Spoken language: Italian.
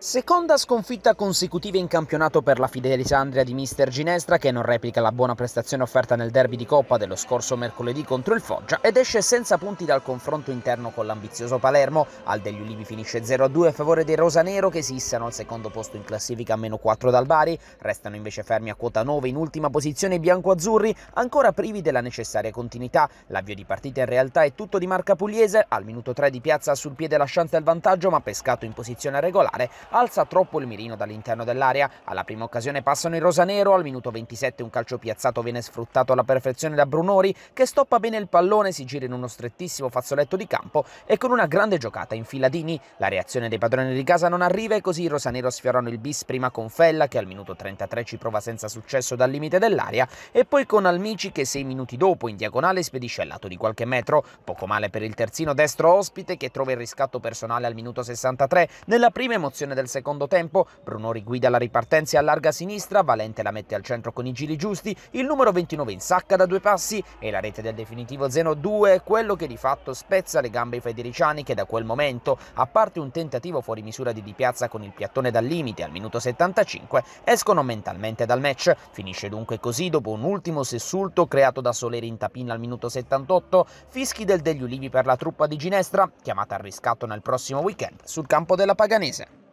Seconda sconfitta consecutiva in campionato per la Fidelisandria di Mister Ginestra che non replica la buona prestazione offerta nel derby di Coppa dello scorso mercoledì contro il Foggia ed esce senza punti dal confronto interno con l'ambizioso Palermo. Al degli Ulivi finisce 0-2 a favore dei Rosanero che sissano al secondo posto in classifica a meno 4 dal Bari, restano invece fermi a quota 9 in ultima posizione i bianco-azzurri, ancora privi della necessaria continuità. L'avvio di partita in realtà è tutto di marca pugliese, al minuto 3 di piazza sul piede lasciante al vantaggio ma pescato in posizione regolare alza troppo il mirino dall'interno dell'area. Alla prima occasione passano i rosanero, al minuto 27 un calcio piazzato viene sfruttato alla perfezione da Brunori che stoppa bene il pallone, si gira in uno strettissimo fazzoletto di campo e con una grande giocata in Filadini. La reazione dei padroni di casa non arriva e così i rosanero sfiorano il bis prima con Fella che al minuto 33 ci prova senza successo dal limite dell'area e poi con Almici che sei minuti dopo in diagonale spedisce al lato di qualche metro. Poco male per il terzino destro ospite che trova il riscatto personale al minuto 63 nella prima emozione del secondo tempo, Bruno riguida la ripartenza e allarga sinistra, Valente la mette al centro con i giri giusti, il numero 29 in sacca da due passi e la rete del definitivo 0-2 è quello che di fatto spezza le gambe ai federiciani che da quel momento, a parte un tentativo fuori misura di Di Piazza con il piattone dal limite al minuto 75, escono mentalmente dal match. Finisce dunque così dopo un ultimo sussulto creato da Soleri in tapina al minuto 78, fischi del degli ulivi per la truppa di Ginestra, chiamata al riscatto nel prossimo weekend sul campo della Paganese.